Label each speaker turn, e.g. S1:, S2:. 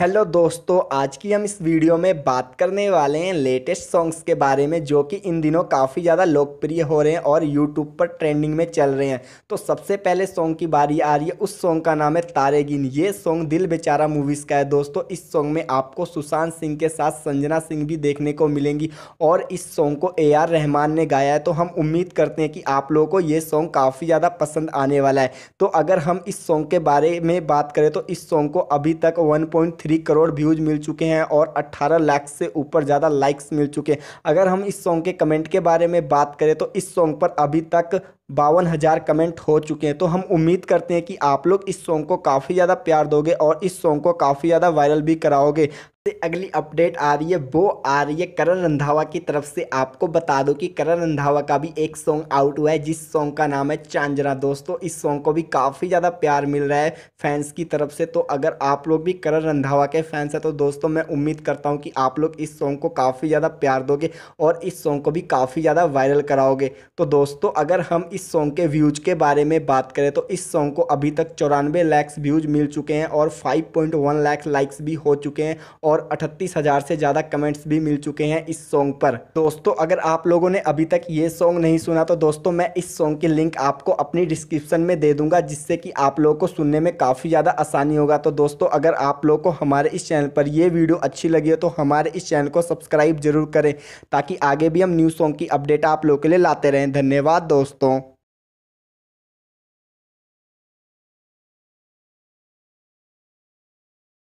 S1: hello दोस्तों आज की हम इस वीडियो
S2: में बात करने वाले हैं लेटेस्ट सॉन्ग्स के बारे में जो कि इन दिनों काफ़ी ज़्यादा लोकप्रिय हो रहे हैं और यूट्यूब पर ट्रेंडिंग में चल रहे हैं तो सबसे पहले सॉन्ग की बारी आ रही है उस सॉन्ग का नाम है तारे गिन ये सॉन्ग दिल बेचारा मूवीज़ का है दोस्तों इस सॉन्ग में आपको सुशांत सिंह के साथ संजना सिंह भी देखने को मिलेंगी और इस सॉन्ग को ए आर रहमान ने गाया है तो हम उम्मीद करते हैं कि आप लोगों को ये सॉन्ग काफ़ी ज़्यादा पसंद आने वाला है तो अगर हम इस सॉन्ग के बारे में बात करें तो इस सॉन्ग को अभी तक वन थ्री करोड़ व्यूज मिल चुके हैं और अट्ठारह लाख से ऊपर ज़्यादा लाइक्स मिल चुके हैं अगर हम इस सॉन्ग के कमेंट के बारे में बात करें तो इस सॉन्ग पर अभी तक बावन हज़ार कमेंट हो चुके हैं तो हम उम्मीद करते हैं कि आप लोग इस सॉन्ग को काफ़ी ज़्यादा प्यार दोगे और इस सॉन्ग को काफ़ी ज़्यादा वायरल भी कराओगे से अगली अपडेट आ रही है वो आ रही है करण रंधावा की तरफ से आपको बता दो कि करण रंधावा का भी एक सॉन्ग आउट हुआ है जिस सॉन्ग का नाम है चांजरा दोस्तों इस सॉन्ग को भी काफ़ी ज़्यादा प्यार मिल रहा है फैंस की तरफ से तो अगर आप लोग भी करण रंधावा के फैंस हैं तो दोस्तों मैं उम्मीद करता हूँ कि आप लोग इस सॉन्ग को काफ़ी ज़्यादा प्यार दोगे और इस सॉन्ग को भी काफ़ी ज़्यादा वायरल कराओगे तो दोस्तों अगर हम इस सॉन्ग के व्यूज़ के बारे में बात करें तो इस सॉन्ग को अभी तक चौरानवे लैक्स व्यूज़ मिल चुके हैं और five point one lakhs likes भी हो चुके हैं और और अठतीस हज़ार से ज़्यादा कमेंट्स भी मिल चुके हैं इस सॉन्ग पर दोस्तों अगर आप लोगों ने अभी तक ये सॉन्ग नहीं सुना तो दोस्तों मैं इस सॉन्ग की लिंक आपको अपनी डिस्क्रिप्शन में दे दूंगा जिससे कि आप लोगों को सुनने में काफ़ी ज़्यादा आसानी होगा तो दोस्तों अगर आप लोग को हमारे इस चैनल पर यह वीडियो अच्छी लगी हो तो हमारे इस चैनल को सब्सक्राइब जरूर करें ताकि आगे भी हम न्यू सॉन्ग की अपडेट आप लोगों के लिए लाते रहें
S1: धन्यवाद दोस्तों